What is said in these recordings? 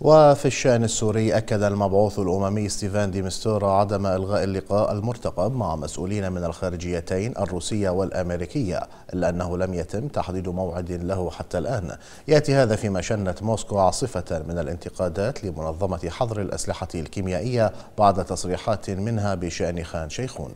وفي الشأن السوري أكد المبعوث الأممي ستيفان ديمستورا عدم إلغاء اللقاء المرتقب مع مسؤولين من الخارجيتين الروسية والأمريكية إلا أنه لم يتم تحديد موعد له حتى الآن يأتي هذا فيما شنت موسكو عاصفة من الانتقادات لمنظمة حظر الأسلحة الكيميائية بعد تصريحات منها بشأن خان شيخون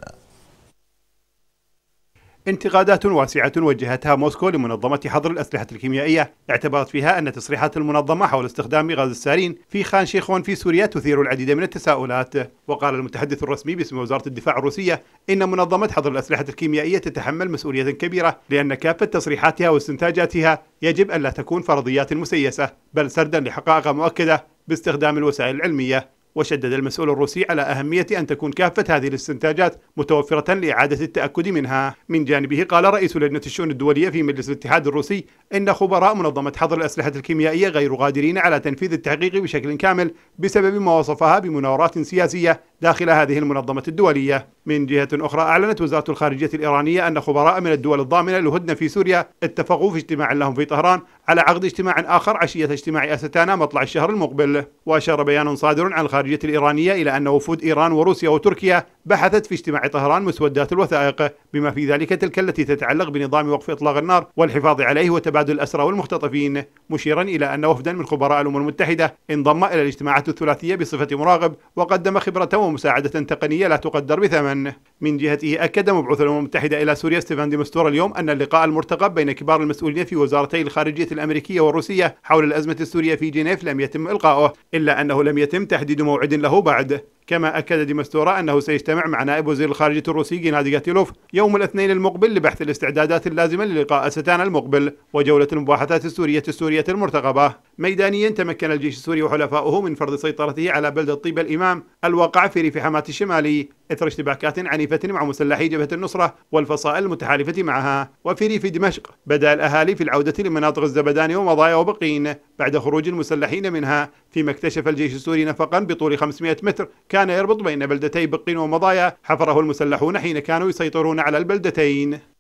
انتقادات واسعة وجهتها موسكو لمنظمة حظر الأسلحة الكيميائية اعتبرت فيها أن تصريحات المنظمة حول استخدام غاز السارين في خان شيخون في سوريا تثير العديد من التساؤلات وقال المتحدث الرسمي باسم وزارة الدفاع الروسية إن منظمة حظر الأسلحة الكيميائية تتحمل مسؤولية كبيرة لأن كافة تصريحاتها واستنتاجاتها يجب أن لا تكون فرضيات مسيسة بل سردا لحقائق مؤكدة باستخدام الوسائل العلمية وشدد المسؤول الروسي على أهمية أن تكون كافة هذه الاستنتاجات متوفرة لإعادة التأكد منها من جانبه قال رئيس لجنة الشؤون الدولية في مجلس الاتحاد الروسي إن خبراء منظمة حظر الأسلحة الكيميائية غير قادرين على تنفيذ التحقيق بشكل كامل بسبب ما وصفها بمناورات سياسية داخل هذه المنظمة الدولية من جهة أخرى أعلنت وزارة الخارجية الإيرانية أن خبراء من الدول الضامنة لهدنة في سوريا اتفقوا في اجتماع لهم في طهران على عقد اجتماع آخر عشية اجتماع أستانا مطلع الشهر المقبل وأشار بيان صادر عن الخارجية الإيرانية إلى أن وفود إيران وروسيا وتركيا بحثت في اجتماع طهران مسودات الوثائق بما في ذلك تلك التي تتعلق بنظام وقف إطلاق النار والحفاظ عليه وتبادل الأسرى والمختطفين مشيرا إلى أن وفدا من خبراء الأمم المتحدة انضم إلى الاجتماعات الثلاثية بصفة مراقب وقدم خبرة ومساعدة تقنية لا تقدر بثمن من جهته أكد مبعوث الأمم المتحدة إلى سوريا ستيفان ديمستورا اليوم أن اللقاء المرتقب بين كبار المسؤولين في وزارتي الخارجية الأمريكية والروسية حول الأزمة السورية في جنيف لم يتم إلقاؤه إلا أنه لم يتم تحديد موعد له بعد كما أكد ديمستورا أنه سيجتمع مع نائب وزير الخارجية الروسي جينادي غاتيلوف يوم الاثنين المقبل لبحث الاستعدادات اللازمة للقاء ستان المقبل وجولة المباحثات السورية السورية المرتقبة ميدانيا تمكن الجيش السوري وحلفاؤه من فرض سيطرته على بلدة طيب الإمام الواقعة في ريف حماة الشمالي إثر اشتباكات عنيفة مع مسلحي جبهة النصرة والفصائل المتحالفة معها وفي ريف دمشق بدأ الأهالي في العودة لمناطق الزبداني ومضايا وبقين بعد خروج المسلحين منها فيما اكتشف الجيش السوري نفقا بطول 500 متر كان يربط بين بلدتي بقين ومضايا حفره المسلحون حين كانوا يسيطرون على البلدتين